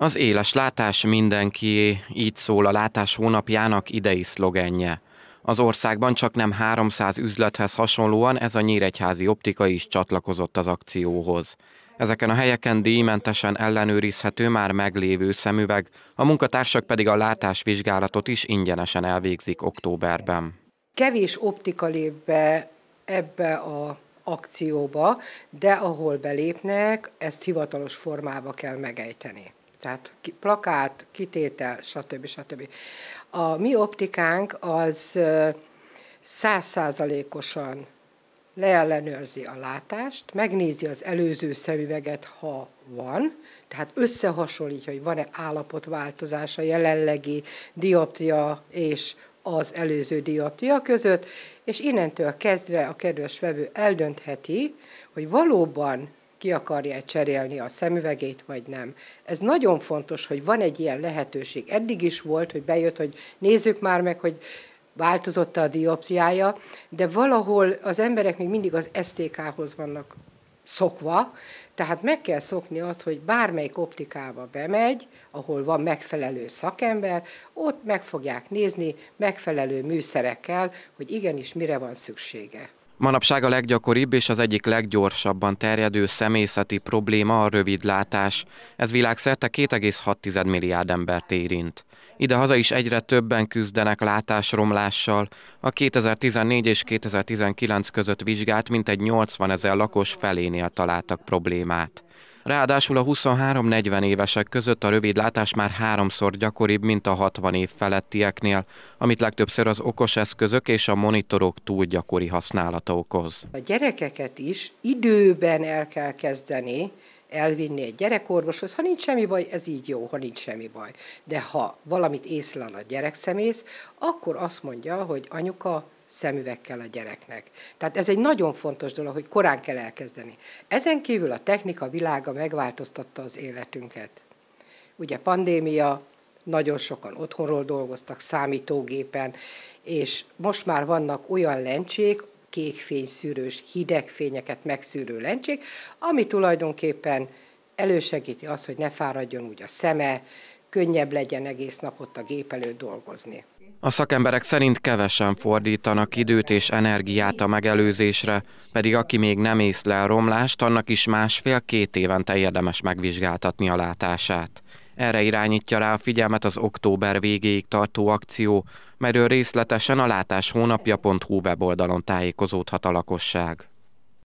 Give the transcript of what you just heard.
Az éles látás mindenki, így szól a látás hónapjának idei szlogenje. Az országban csak nem 300 üzlethez hasonlóan ez a nyíregyházi optika is csatlakozott az akcióhoz. Ezeken a helyeken díjmentesen ellenőrizhető már meglévő szemüveg, a munkatársak pedig a látásvizsgálatot is ingyenesen elvégzik októberben. Kevés optika lép be ebbe a akcióba, de ahol belépnek, ezt hivatalos formába kell megejteni. Tehát plakát, kitétel, stb. stb. A mi optikánk az százszázalékosan leellenőrzi a látást, megnézi az előző szemüveget, ha van, tehát összehasonlítja, hogy van-e állapotváltozás a jelenlegi dioptria és az előző dioptria között, és innentől kezdve a kedves vevő eldöntheti, hogy valóban ki akarja cserélni a szemüvegét, vagy nem. Ez nagyon fontos, hogy van egy ilyen lehetőség. Eddig is volt, hogy bejött, hogy nézzük már meg, hogy változott a dioptriája, de valahol az emberek még mindig az STK-hoz vannak szokva, tehát meg kell szokni azt, hogy bármelyik optikába bemegy, ahol van megfelelő szakember, ott meg fogják nézni megfelelő műszerekkel, hogy igenis mire van szüksége. Manapság a leggyakoribb és az egyik leggyorsabban terjedő személyzeti probléma a rövidlátás. Ez világszerte 2,6 milliárd embert érint. haza is egyre többen küzdenek látásromlással. A 2014 és 2019 között vizsgált mintegy 80 ezer lakos felénél találtak problémát. Ráadásul a 23-40 évesek között a rövid látás már háromszor gyakoribb, mint a 60 év felettieknél, amit legtöbbször az okos eszközök és a monitorok túl gyakori használata okoz. A gyerekeket is időben el kell kezdeni, elvinni egy gyerekorvoshoz, ha nincs semmi baj, ez így jó, ha nincs semmi baj. De ha valamit észlel a gyerekszemész, akkor azt mondja, hogy anyuka, szemüvekkel a gyereknek. Tehát ez egy nagyon fontos dolog, hogy korán kell elkezdeni. Ezen kívül a technika világa megváltoztatta az életünket. Ugye pandémia, nagyon sokan otthonról dolgoztak számítógépen, és most már vannak olyan lencsék, kékfényszűrős, hidegfényeket megszűrő lencsék, ami tulajdonképpen elősegíti azt, hogy ne fáradjon úgy a szeme, könnyebb legyen egész napot a gép előtt dolgozni. A szakemberek szerint kevesen fordítanak időt és energiát a megelőzésre, pedig aki még nem észlel romlást, annak is másfél-két évente érdemes megvizsgáltatni a látását. Erre irányítja rá a figyelmet az október végéig tartó akció, merről részletesen a látáshónapja.hu weboldalon tájékozódhat a lakosság.